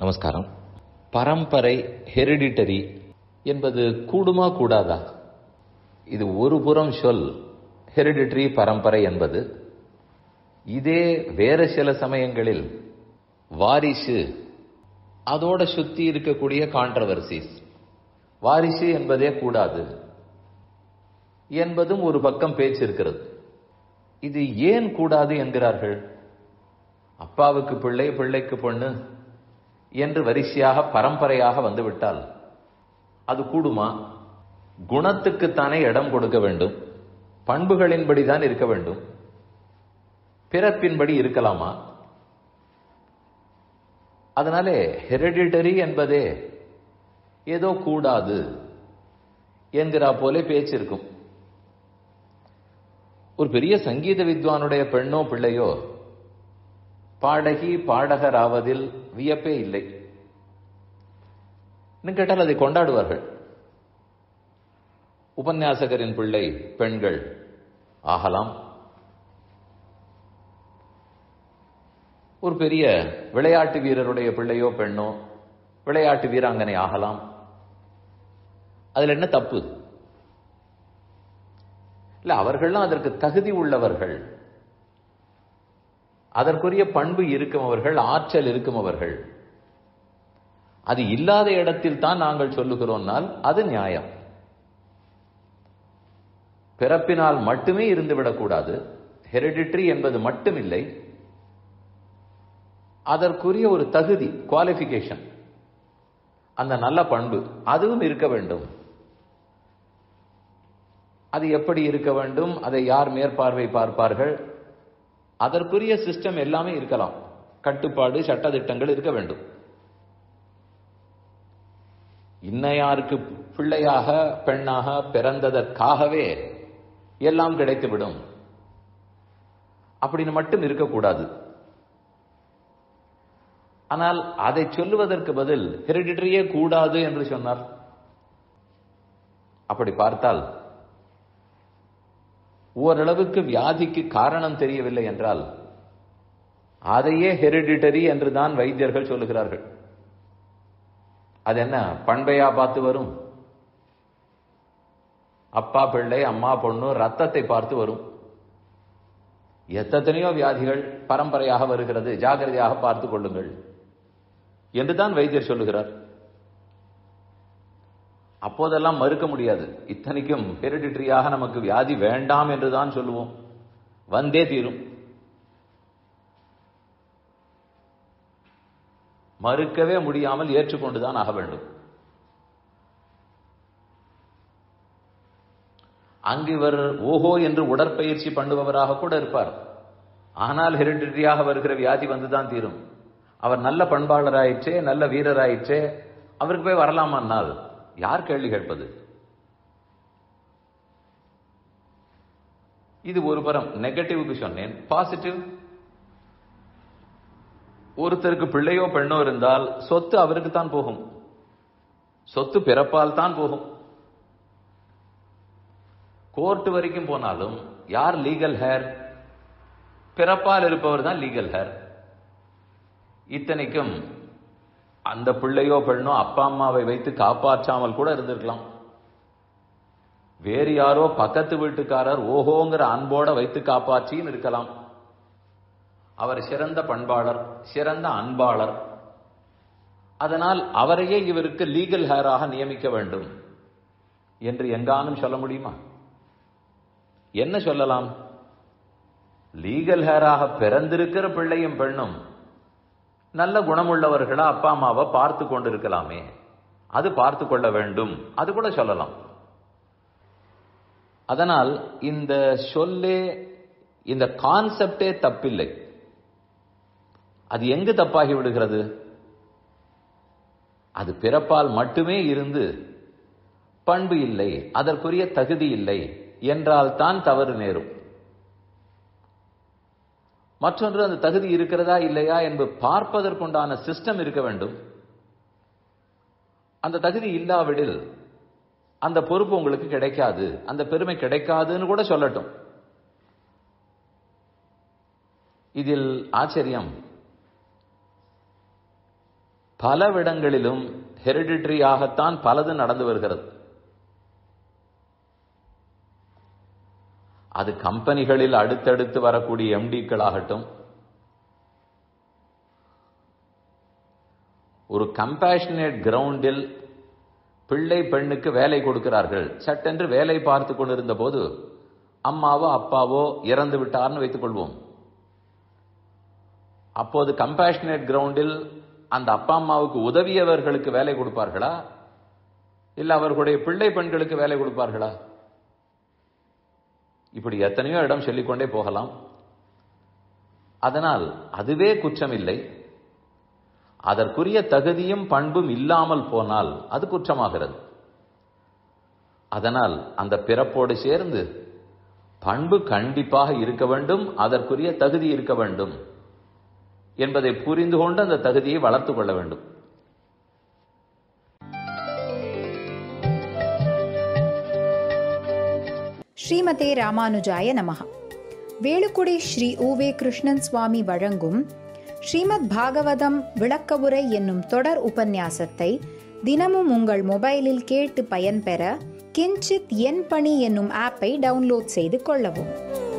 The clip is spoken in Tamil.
நமஸ்காரம் பரம்பரை ஹெரிடிட்டரி என்பது கூடுமா கூடாதா இது ஒரு புறம் சொல் ஹெரிடிட்டரி பரம்பரை என்பது இதே வேறு சில சமயங்களில் வாரிசு அதோட சுத்தி இருக்கக்கூடிய கான்ட்ரவர்சிஸ் வாரிசு என்பதே கூடாது என்பதும் ஒரு பக்கம் பேச்சு இருக்கிறது இது ஏன் கூடாது என்கிறார்கள் அப்பாவுக்கு பிள்ளை பிள்ளைக்கு பொண்ணு என்று வரிசையாக பரம்பரையாக வந்துவிட்டால் அது கூடுமா குணத்துக்குத்தானே இடம் கொடுக்க வேண்டும் பண்புகளின்படி தான் இருக்க வேண்டும் பிறப்பின்படி இருக்கலாமா அதனாலே ஹெரிடிட்டரி என்பதே ஏதோ கூடாது என்கிறா போலே பேச்சு இருக்கும் ஒரு பெரிய சங்கீத வித்வானுடைய பெண்ணோ பிள்ளையோ பாடகி பாடகராவதில் வியப்பே இல்லை இன்னும் கேட்டால் அதை கொண்டாடுவார்கள் உபன்யாசகரின் பிள்ளை பெண்கள் ஆகலாம் ஒரு பெரிய விளையாட்டு வீரருடைய பிள்ளையோ பெண்ணோ விளையாட்டு வீராங்கனை ஆகலாம் அதில் என்ன தப்பு இல்லை அவர்கள்லாம் அதற்கு தகுதி உள்ளவர்கள் அதற்குரிய பண்பு இருக்கும் அவர்கள் ஆற்றல் இருக்கும் அவர்கள் அது இல்லாத இடத்தில் தான் நாங்கள் சொல்லுகிறோம்னால் அது நியாயம் பிறப்பினால் மட்டுமே இருந்துவிடக்கூடாது ஹெரிடிட்ரி என்பது மட்டும் இல்லை அதற்குரிய ஒரு தகுதி குவாலிஃபிகேஷன் அந்த நல்ல பண்பு அதுவும் இருக்க வேண்டும் அது எப்படி இருக்க வேண்டும் அதை யார் மேற்பார்வை பார்ப்பார்கள் அதற்குரிய சிஸ்டம் எல்லாமே இருக்கலாம் கட்டுப்பாடு சட்டத்திட்டங்கள் இருக்க வேண்டும் இன்னையாருக்கு பிள்ளையாக பெண்ணாக பிறந்ததற்காகவே எல்லாம் கிடைத்துவிடும் அப்படின்னு மட்டும் இருக்கக்கூடாது ஆனால் அதை சொல்லுவதற்கு பதில் ஹெரிடிட்டரியே கூடாது என்று சொன்னார் அப்படி பார்த்தால் ஓரளவுக்கு வியாதிக்கு காரணம் தெரியவில்லை என்றால் அதையே ஹெரிடிட்டரி என்று தான் வைத்தியர்கள் சொல்லுகிறார்கள் அது என்ன பண்பையா பார்த்து வரும் அப்பா பிள்ளை அம்மா பொண்ணு ரத்தத்தை பார்த்து வரும் எத்தனையோ வியாதிகள் பரம்பரையாக வருகிறது ஜாகிரதையாக பார்த்துக் கொள்ளுங்கள் என்றுதான் வைத்தியர் சொல்லுகிறார் அப்போதெல்லாம் மறுக்க முடியாது இத்தனைக்கும் ஹெரிடிட்ரியாக நமக்கு வியாதி வேண்டாம் என்றுதான் சொல்லுவோம் வந்தே தீரும் மறுக்கவே முடியாமல் ஏற்றுக்கொண்டுதான் ஆக வேண்டும் அங்கு இவர் ஓஹோ என்று உடற்பயிற்சி பண்ணுபவராக கூட இருப்பார் ஆனால் ஹெரிடிட்ரியாக வருகிற வியாதி வந்துதான் தீரும் அவர் நல்ல பண்பாளராயிற்றே நல்ல வீரராயிற்றே அவருக்கு போய் வரலாமான்னால் யார் கேள்வி கேட்பது இது ஒரு புறம் நெகட்டிவ்க்கு சொன்னேன் பாசிட்டிவ் ஒருத்தருக்கு பிள்ளையோ பெண்ணோ இருந்தால் சொத்து அவருக்கு தான் போகும் சொத்து பிறப்பால் தான் போகும் கோர்ட் வரைக்கும் போனாலும் யார் லீகல் ஹேர் பிறப்பால் இருப்பவர் தான் லீகல் ஹேர் இத்தனைக்கும் அந்த பிள்ளையோ பெண்ணோ அப்பா அம்மாவை வைத்து காப்பாற்றாமல் கூட இருந்திருக்கலாம் வேறு யாரோ பக்கத்து வீட்டுக்காரர் ஓஹோங்கிற அன்போட வைத்து காப்பாற்றியும் இருக்கலாம் அவர் சிறந்த பண்பாளர் சிறந்த அன்பாளர் அதனால் அவரையே இவருக்கு லீகல் ஹேராக நியமிக்க வேண்டும் என்று எங்கானும் சொல்ல முடியுமா என்ன சொல்லலாம் லீகல் ஹேராக பிறந்திருக்கிற பிள்ளையும் பெண்ணும் நல்ல குணமுள்ளவர்களா அப்பா அம்மாவை பார்த்து கொண்டு இருக்கலாமே அது பார்த்து கொள்ள வேண்டும் அது கூட சொல்லலாம் அதனால் இந்த சொல்லே இந்த கான்செப்டே தப்பில்லை அது எங்கு தப்பாகி விடுகிறது அது பிறப்பால் மட்டுமே இருந்து பண்பு இல்லை அதற்குரிய தகுதி இல்லை என்றால் தான் தவறு நேரும் மற்றொன்று அந்த தகுதி இருக்கிறதா இல்லையா என்பது பார்ப்பதற்குண்டான சிஸ்டம் இருக்க வேண்டும் அந்த தகுதி இல்லாவிடில் அந்த பொறுப்பு உங்களுக்கு கிடைக்காது அந்த பெருமை கிடைக்காதுன்னு கூட சொல்லட்டும் இதில் ஆச்சரியம் பலவிடங்களிலும் ஹெரிடிட்ரியாகத்தான் பலது நடந்து வருகிறது அது கம்பெனிகளில் அடுத்தடுத்து வரக்கூடிய எம்டிக்கள் ஆகட்டும் ஒரு கம்பேஷனேட் கிரவுண்டில் பிள்ளை பெண்ணுக்கு வேலை கொடுக்கிறார்கள் சட்டென்று வேலை பார்த்து கொண்டிருந்த போது அம்மாவோ அப்பாவோ இறந்து விட்டார்னு வைத்துக் கொள்வோம் அப்போது கம்பேஷனேட் கிரவுண்டில் அந்த அப்பா அம்மாவுக்கு உதவியவர்களுக்கு வேலை கொடுப்பார்களா இல்ல அவர்களுடைய பிள்ளை பெண்களுக்கு வேலை கொடுப்பார்களா இப்படி எத்தனையோ இடம் சொல்லிக்கொண்டே போகலாம் அதனால் அதுவே குற்றமில்லை அதற்குரிய தகுதியும் பண்பும் இல்லாமல் போனால் அது குற்றமாகிறது அதனால் அந்த பிறப்போடு சேர்ந்து பண்பு கண்டிப்பாக இருக்க வேண்டும் அதற்குரிய தகுதி இருக்க வேண்டும் என்பதை புரிந்து கொண்டு அந்த தகுதியை வளர்த்து கொள்ள வேண்டும் ஸ்ரீமதே ராமானுஜாய நமகா வேலுக்குடி ஸ்ரீ உவே கிருஷ்ணன் சுவாமி வழங்கும் ஸ்ரீமத் பாகவதம் விளக்க உரை என்னும் தொடர் உபன்யாசத்தை தினமும் உங்கள் மொபைலில் கேட்டு பயன்பெற கிஞ்சித் என் பணி என்னும் ஆப்பை டவுன்லோட் செய்து கொள்ளவும்